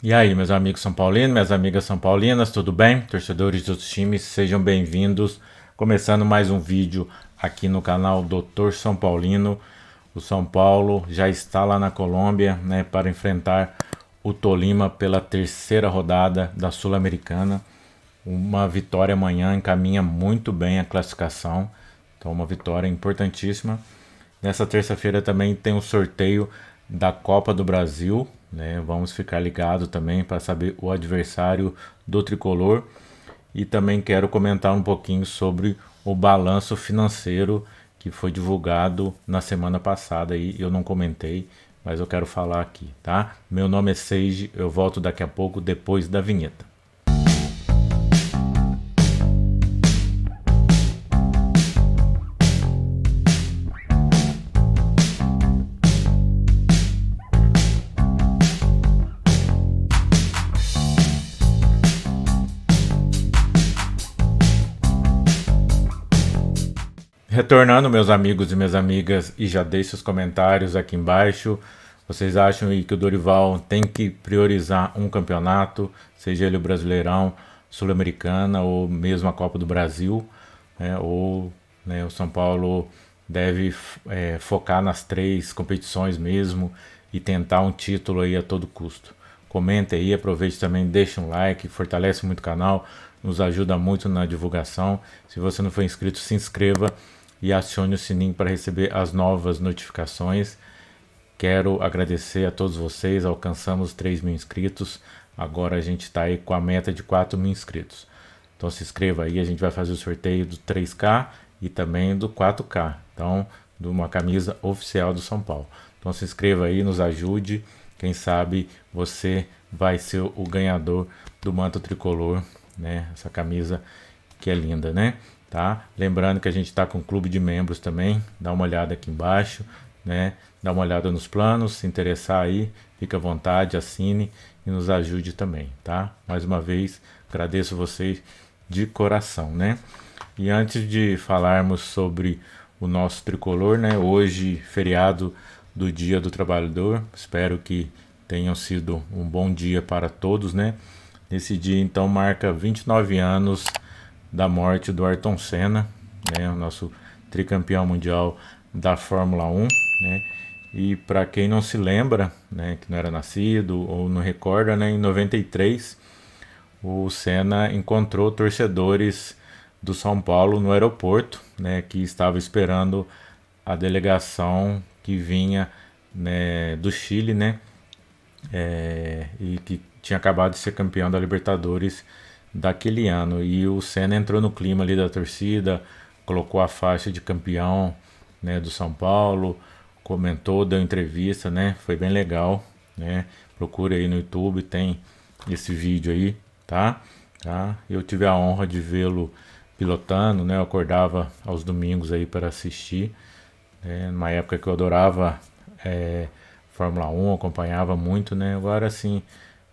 E aí, meus amigos São Paulinos, minhas amigas São Paulinas, tudo bem? Torcedores dos times, sejam bem-vindos. Começando mais um vídeo aqui no canal Doutor São Paulino. O São Paulo já está lá na Colômbia né, para enfrentar o Tolima pela terceira rodada da Sul-Americana. Uma vitória amanhã encaminha muito bem a classificação. Então, uma vitória importantíssima. Nessa terça-feira também tem o um sorteio da Copa do Brasil, né? Vamos ficar ligado também para saber o adversário do tricolor e também quero comentar um pouquinho sobre o balanço financeiro que foi divulgado na semana passada e eu não comentei, mas eu quero falar aqui, tá? Meu nome é Seiji, eu volto daqui a pouco depois da vinheta. Retornando, meus amigos e minhas amigas, e já deixe os comentários aqui embaixo. Vocês acham que o Dorival tem que priorizar um campeonato, seja ele o Brasileirão, Sul-Americana ou mesmo a Copa do Brasil, né? ou né, o São Paulo deve é, focar nas três competições mesmo e tentar um título aí a todo custo. Comenta aí, aproveite também, deixa um like, fortalece muito o canal, nos ajuda muito na divulgação. Se você não for inscrito, se inscreva e acione o sininho para receber as novas notificações. Quero agradecer a todos vocês, alcançamos 3 mil inscritos. Agora a gente está aí com a meta de 4 mil inscritos. Então se inscreva aí, a gente vai fazer o sorteio do 3K e também do 4K. Então, de uma camisa oficial do São Paulo. Então se inscreva aí, nos ajude. Quem sabe você vai ser o ganhador do manto tricolor, né? Essa camisa que é linda, né? tá? Lembrando que a gente está com clube de membros também, dá uma olhada aqui embaixo, né? Dá uma olhada nos planos, se interessar aí, fica à vontade, assine e nos ajude também, tá? Mais uma vez, agradeço vocês de coração, né? E antes de falarmos sobre o nosso tricolor, né? Hoje, feriado do Dia do Trabalhador, espero que tenham sido um bom dia para todos, né? Nesse dia, então, marca 29 anos da morte do Ayrton Senna, né, o nosso tricampeão mundial da Fórmula 1, né? E para quem não se lembra, né, que não era nascido ou não recorda, né, em 93 o Senna encontrou torcedores do São Paulo no aeroporto, né, que estava esperando a delegação que vinha né, do Chile, né, é, e que tinha acabado de ser campeão da Libertadores daquele ano. E o Senna entrou no clima ali da torcida, colocou a faixa de campeão né, do São Paulo, comentou, deu entrevista, né? Foi bem legal, né? procura aí no YouTube, tem esse vídeo aí, tá? tá? Eu tive a honra de vê-lo pilotando, né? Eu acordava aos domingos aí para assistir, né? numa época que eu adorava é, Fórmula 1, acompanhava muito, né? Agora sim,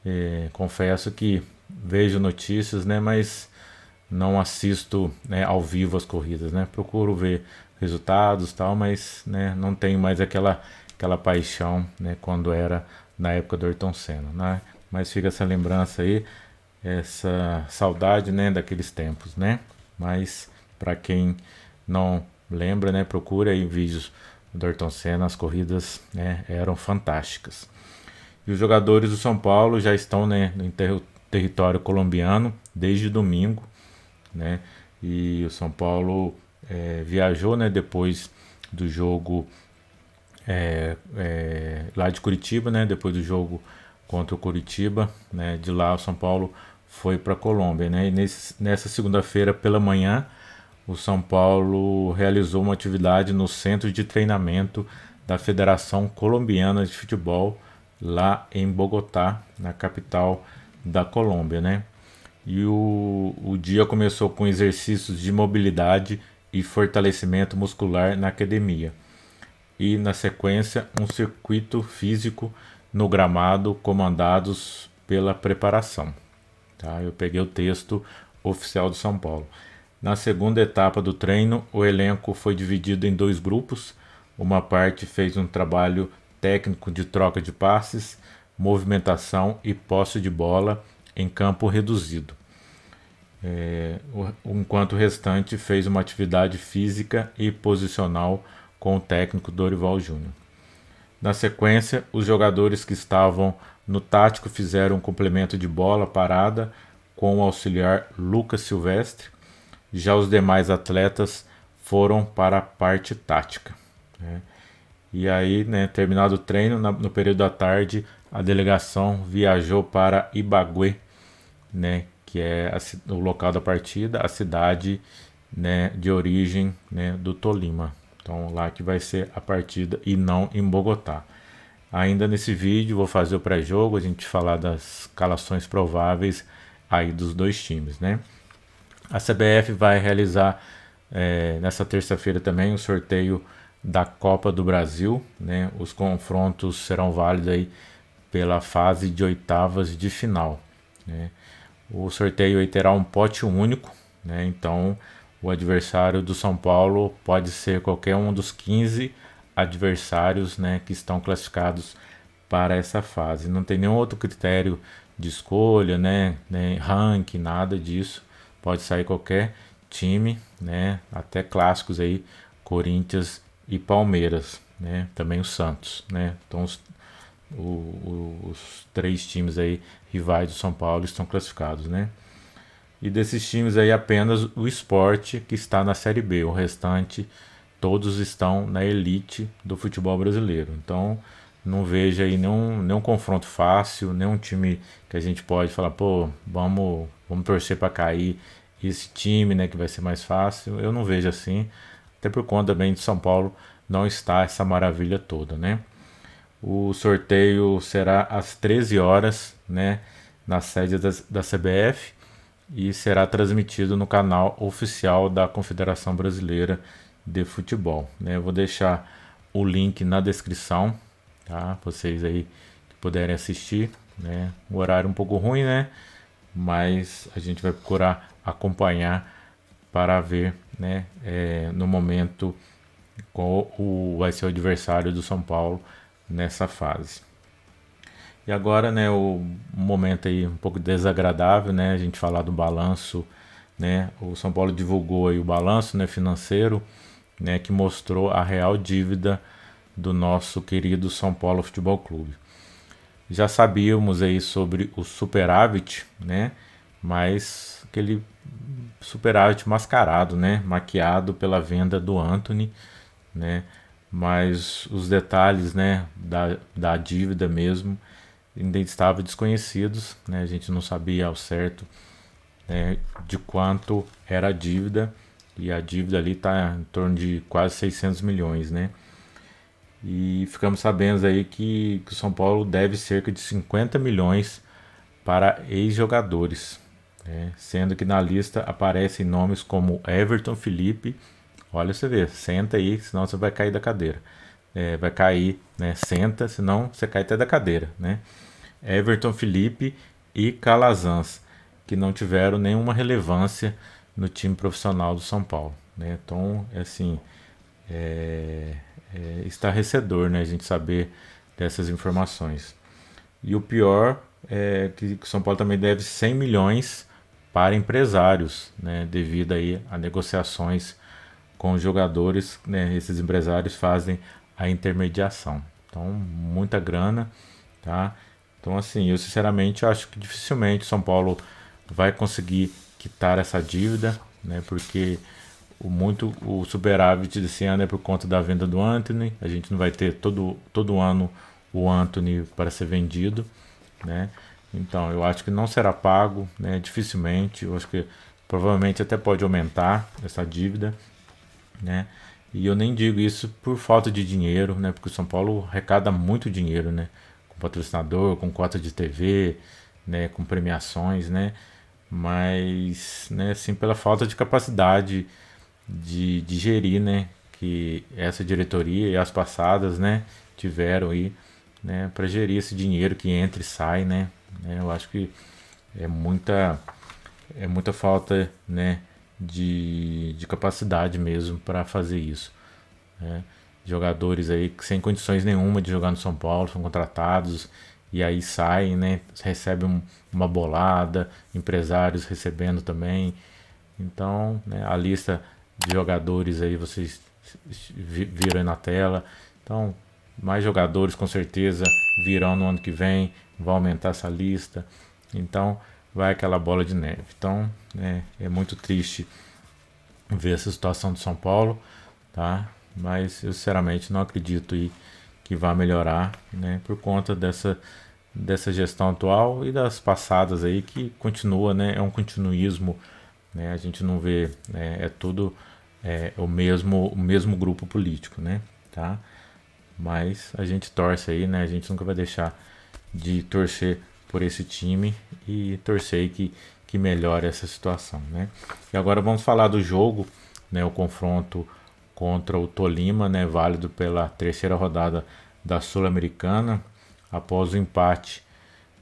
é, confesso que vejo notícias, né? Mas não assisto né, ao vivo as corridas, né? Procuro ver resultados tal, mas né, não tenho mais aquela aquela paixão, né? Quando era na época do Ayrton Senna, né? Mas fica essa lembrança aí, essa saudade, né? Daqueles tempos, né? Mas para quem não lembra, né? Procura aí vídeos do Ayrton Senna, as corridas né, eram fantásticas. E os jogadores do São Paulo já estão né, no, interru território colombiano desde domingo, né? E o São Paulo é, viajou, né? Depois do jogo é, é, lá de Curitiba, né? Depois do jogo contra o Curitiba, né? De lá o São Paulo foi para a Colômbia, né? E nesse, nessa segunda-feira pela manhã o São Paulo realizou uma atividade no centro de treinamento da Federação Colombiana de Futebol lá em Bogotá, na capital da Colômbia, né? E o, o dia começou com exercícios de mobilidade e fortalecimento muscular na academia. E na sequência, um circuito físico no gramado comandados pela preparação. Tá? Eu peguei o texto oficial do São Paulo. Na segunda etapa do treino, o elenco foi dividido em dois grupos. Uma parte fez um trabalho técnico de troca de passes, movimentação e posse de bola em campo reduzido, é, enquanto o restante fez uma atividade física e posicional com o técnico Dorival Júnior. Na sequência, os jogadores que estavam no tático fizeram um complemento de bola parada com o auxiliar Lucas Silvestre, já os demais atletas foram para a parte tática. Né? E aí, né, terminado o treino, na, no período da tarde, a delegação viajou para Ibagué, né, que é a, o local da partida, a cidade né, de origem né, do Tolima. Então lá que vai ser a partida e não em Bogotá. Ainda nesse vídeo vou fazer o pré-jogo, a gente falar das calações prováveis aí dos dois times, né? A CBF vai realizar é, nessa terça-feira também o um sorteio da Copa do Brasil, né? Os confrontos serão válidos aí pela fase de oitavas de final. Né? O sorteio terá um pote único, né? então o adversário do São Paulo pode ser qualquer um dos 15 adversários né, que estão classificados para essa fase. Não tem nenhum outro critério de escolha, né, nem né, ranking, nada disso. Pode sair qualquer time, né, até clássicos aí, Corinthians e Palmeiras, né, também o Santos, né. Então o, o, os três times aí rivais do São Paulo estão classificados, né? E desses times aí apenas o esporte que está na Série B, o restante todos estão na elite do futebol brasileiro. Então não vejo aí nenhum, nenhum confronto fácil, nenhum time que a gente pode falar, pô, vamos, vamos torcer para cair esse time, né, que vai ser mais fácil. Eu não vejo assim, até por conta também de São Paulo não está essa maravilha toda, né? O sorteio será às 13 horas, né, na sede da, da CBF e será transmitido no canal oficial da Confederação Brasileira de Futebol. Né? Eu vou deixar o link na descrição, tá? Vocês aí que puderem assistir, né? O horário é um pouco ruim, né? Mas a gente vai procurar acompanhar para ver, né? É, no momento qual o, vai ser o adversário do São Paulo nessa fase. E agora, né, o momento aí um pouco desagradável, né, a gente falar do balanço, né, o São Paulo divulgou aí o balanço, né, financeiro, né, que mostrou a real dívida do nosso querido São Paulo Futebol Clube. Já sabíamos aí sobre o superávit, né, mas aquele superávit mascarado, né, maquiado pela venda do Anthony, né, mas os detalhes né, da, da dívida mesmo ainda estavam desconhecidos, né, a gente não sabia ao certo né, de quanto era a dívida, e a dívida ali está em torno de quase 600 milhões, né? E ficamos sabendo aí que, o São Paulo deve cerca de 50 milhões para ex-jogadores, né? sendo que na lista aparecem nomes como Everton Felipe olha você vê, senta aí, senão você vai cair da cadeira. É, vai cair, né? Senta, senão você cai até da cadeira, né? Everton Felipe e Calazans, que não tiveram nenhuma relevância no time profissional do São Paulo, né? Então, é assim, é, é estarrecedor, né? A gente saber dessas informações. E o pior é que o São Paulo também deve 100 milhões para empresários, né? Devido aí a negociações com os jogadores, né, esses empresários fazem a intermediação. Então, muita grana, tá? Então, assim, eu sinceramente acho que dificilmente São Paulo vai conseguir quitar essa dívida, né? Porque o muito o superávit desse ano é por conta da venda do Anthony. A gente não vai ter todo, todo ano o Anthony para ser vendido, né? Então, eu acho que não será pago, né? Dificilmente. Eu acho que provavelmente até pode aumentar essa dívida, né? E eu nem digo isso por falta de dinheiro, né? Porque o São Paulo arrecada muito dinheiro, né? Com patrocinador, com cota de TV, né? Com premiações, né? Mas, né? Assim, pela falta de capacidade de, de gerir, né? Que essa diretoria e as passadas, né? Tiveram aí, né? Para gerir esse dinheiro que entra e sai, né? Eu acho que é muita, é muita falta, né? de, de capacidade mesmo para fazer isso. Né? Jogadores aí sem condições nenhuma de jogar no São Paulo são contratados e aí saem, né? recebem uma bolada, empresários recebendo também. Então, né, a lista de jogadores aí vocês viram aí na tela. Então, mais jogadores com certeza virão no ano que vem, vai aumentar essa lista. Então, vai aquela bola de neve. Então é, é muito triste ver essa situação do São Paulo, tá? Mas eu sinceramente não acredito aí que vá melhorar, né? Por conta dessa dessa gestão atual e das passadas aí que continua, né? É um continuismo, né? A gente não vê, né? é tudo é, o mesmo o mesmo grupo político, né? Tá? Mas a gente torce aí, né? A gente nunca vai deixar de torcer por esse time e torcer que, que melhore essa situação, né? E agora vamos falar do jogo, né? O confronto contra o Tolima, né? Válido pela terceira rodada da Sul-Americana. Após o empate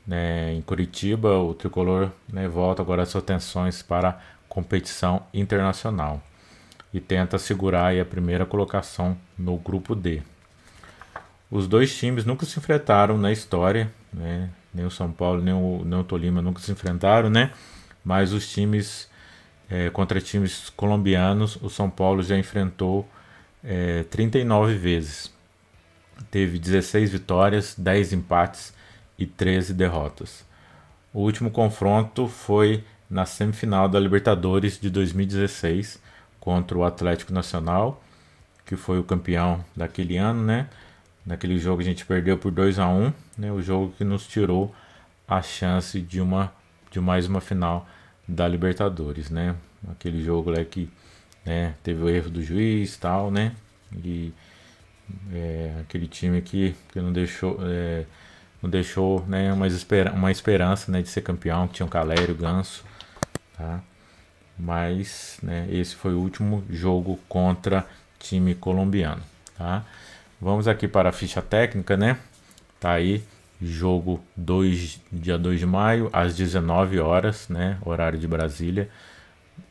né, em Curitiba, o tricolor né, volta agora suas atenções para a competição internacional e tenta segurar a primeira colocação no grupo D. Os dois times nunca se enfrentaram na história, né? nem o São Paulo, nem o, nem o Tolima nunca se enfrentaram, né? Mas os times, é, contra times colombianos, o São Paulo já enfrentou é, 39 vezes. Teve 16 vitórias, 10 empates e 13 derrotas. O último confronto foi na semifinal da Libertadores de 2016 contra o Atlético Nacional, que foi o campeão daquele ano, né? Naquele jogo a gente perdeu por 2 a 1 né? O jogo que nos tirou a chance de uma de mais uma final da Libertadores, né? Aquele jogo lá que né, teve o erro do juiz tal, né? E é, aquele time que, que não deixou, é, não deixou né, uma, esperança uma esperança né, de ser campeão, que tinha o Calério, o Ganso, tá? Mas né, esse foi o último jogo contra time colombiano, tá? Vamos aqui para a ficha técnica, né? Tá aí, jogo 2, dia 2 de maio, às 19 horas, né? Horário de Brasília.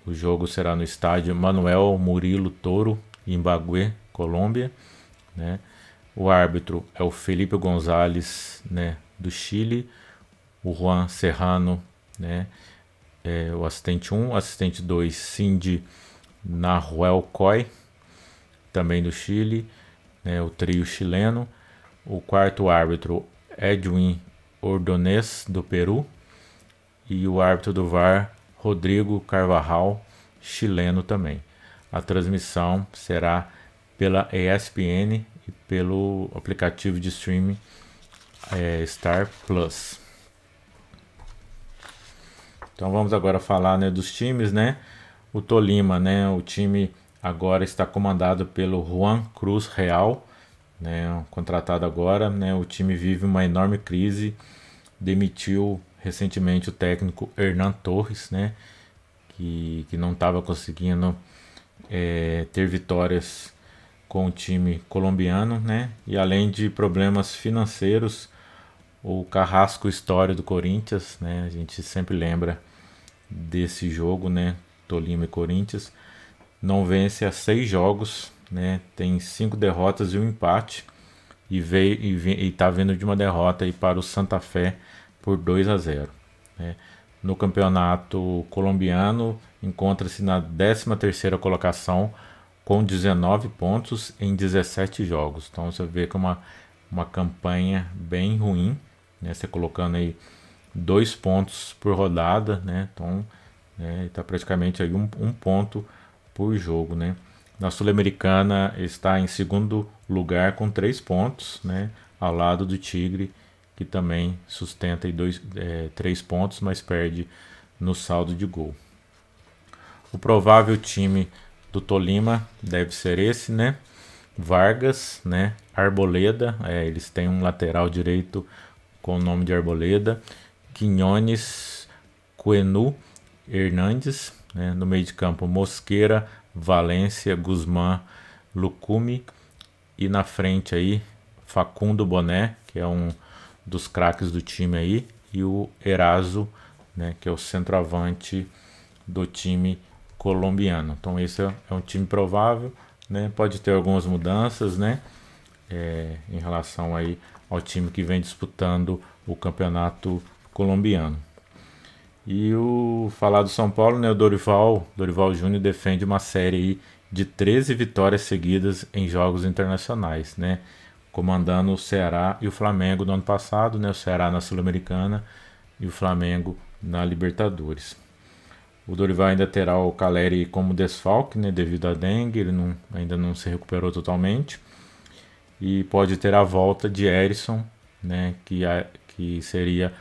O jogo será no estádio Manuel Murilo Toro, em Bagué, Colômbia, né? O árbitro é o Felipe Gonzalez, né, do Chile, o Juan Serrano, né, é, o assistente 1, assistente 2, Cindy Nahuel Coy, também do Chile, né, o trio chileno, o quarto árbitro Edwin Ordonez do Peru e o árbitro do VAR Rodrigo Carvajal, chileno também. A transmissão será pela ESPN e pelo aplicativo de streaming é, Star Plus. Então vamos agora falar né, dos times, né? O Tolima, né? O time agora está comandado pelo Juan Cruz Real, né, contratado agora. Né, o time vive uma enorme crise, demitiu recentemente o técnico Hernan Torres, né, que, que não estava conseguindo é, ter vitórias com o time colombiano, né? E além de problemas financeiros, o carrasco histórico do Corinthians, né? A gente sempre lembra desse jogo, né? Tolima e Corinthians não vence há seis jogos, né? Tem cinco derrotas e um empate e veio e, tá vindo de uma derrota aí para o Santa Fé por 2 a 0. Né? No campeonato colombiano encontra-se na 13 terceira colocação com 19 pontos em 17 jogos. Então você vê que é uma, uma campanha bem ruim, né? Você colocando aí dois pontos por rodada, né? Então está né, praticamente aí um, um ponto por jogo, né? Na Sul-Americana está em segundo lugar com três pontos, né? Ao lado do Tigre, que também sustenta dois, é, três pontos, mas perde no saldo de gol. O provável time do Tolima deve ser esse, né? Vargas, né? Arboleda, é, eles têm um lateral direito com o nome de Arboleda, Quinones, Quenu, Hernandes, né? No meio de campo, Mosqueira, Valência, Guzmán, Lucume. E na frente aí, Facundo Boné, que é um dos craques do time aí. E o Eraso, né, que é o centroavante do time colombiano. Então esse é, é um time provável, né? Pode ter algumas mudanças, né? É, em relação aí ao time que vem disputando o campeonato colombiano. E o falar do São Paulo, né, o Dorival, Dorival Júnior defende uma série aí de 13 vitórias seguidas em jogos internacionais, né? Comandando o Ceará e o Flamengo no ano passado, né? O Ceará na Sul-Americana e o Flamengo na Libertadores. O Dorival ainda terá o Caleri como desfalque, né, devido à dengue, ele não, ainda não se recuperou totalmente. E pode ter a volta de Erison, né, que, a, é, que seria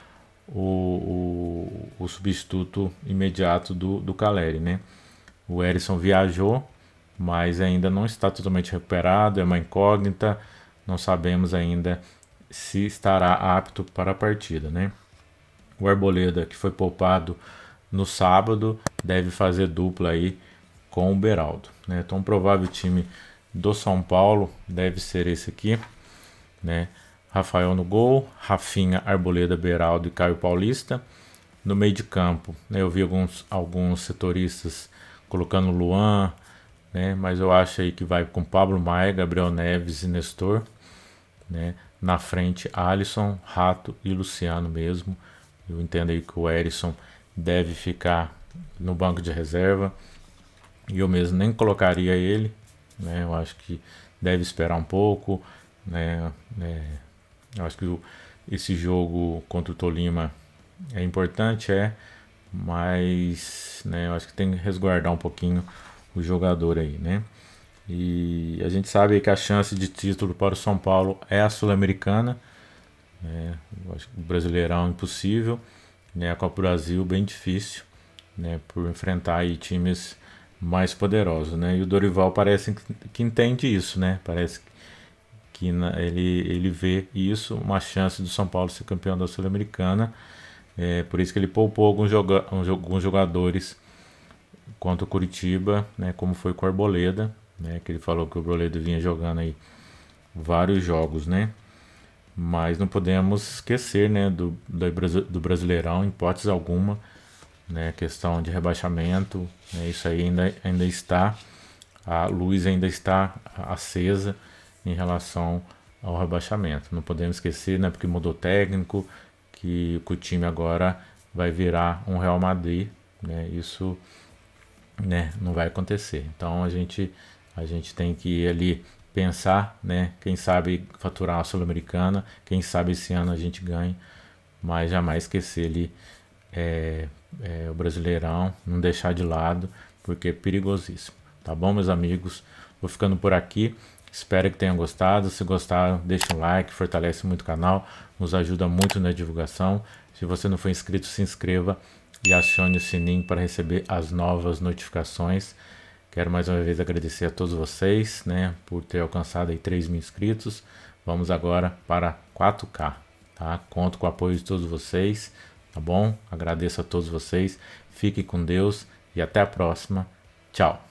o, o, o substituto imediato do, do Caleri, né? O Erisson viajou, mas ainda não está totalmente recuperado, é uma incógnita, não sabemos ainda se estará apto para a partida, né? O Arboleda, que foi poupado no sábado, deve fazer dupla aí com o Beraldo, né? Então, o provável time do São Paulo deve ser esse aqui, né? Rafael no gol, Rafinha, Arboleda, Beraldo e Caio Paulista. No meio de campo, né, eu vi alguns, alguns setoristas colocando Luan, né, mas eu acho aí que vai com Pablo Maia, Gabriel Neves e Nestor. Né, na frente, Alisson, Rato e Luciano mesmo. Eu entendo aí que o Erisson deve ficar no banco de reserva. E eu mesmo nem colocaria ele. Né, eu acho que deve esperar um pouco. Né, né. Eu acho que o, esse jogo contra o Tolima é importante, é, mas né, eu acho que tem que resguardar um pouquinho o jogador aí, né? E a gente sabe que a chance de título para o São Paulo é a Sul-Americana, né? Eu acho que o Brasileirão é impossível, né? A Copa do Brasil bem difícil, né? Por enfrentar aí times mais poderosos, né? E o Dorival parece que entende isso, né? Parece que que na, ele, ele vê isso, uma chance do São Paulo ser campeão da Sul-Americana. É, por isso que ele poupou alguns, joga alguns jogadores contra o Curitiba, né, como foi com o Arboleda, né, que ele falou que o Arboleda vinha jogando aí vários jogos, né? Mas não podemos esquecer, né, do, do Brasileirão, em hipótese alguma, né, questão de rebaixamento, né, isso aí ainda, ainda está, a luz ainda está acesa, em relação ao rebaixamento. Não podemos esquecer, né, porque mudou técnico, que, o time agora vai virar um Real Madrid, né? Isso, né, não vai acontecer. Então a gente a gente tem que ali pensar, né? Quem sabe faturar a Sul-Americana, quem sabe esse ano a gente ganhe, mas jamais esquecer ali é, é, o Brasileirão, não deixar de lado, porque é perigosíssimo. Tá bom, meus amigos? Vou ficando por aqui. Espero que tenham gostado. Se gostaram, deixa um like, fortalece muito o canal, nos ajuda muito na divulgação. Se você não for inscrito, se inscreva e acione o sininho para receber as novas notificações. Quero mais uma vez agradecer a todos vocês, né, por ter alcançado aí 3 mil inscritos. Vamos agora para 4K, tá? Conto com o apoio de todos vocês, tá bom? Agradeço a todos vocês, fiquem com Deus e até a próxima. Tchau!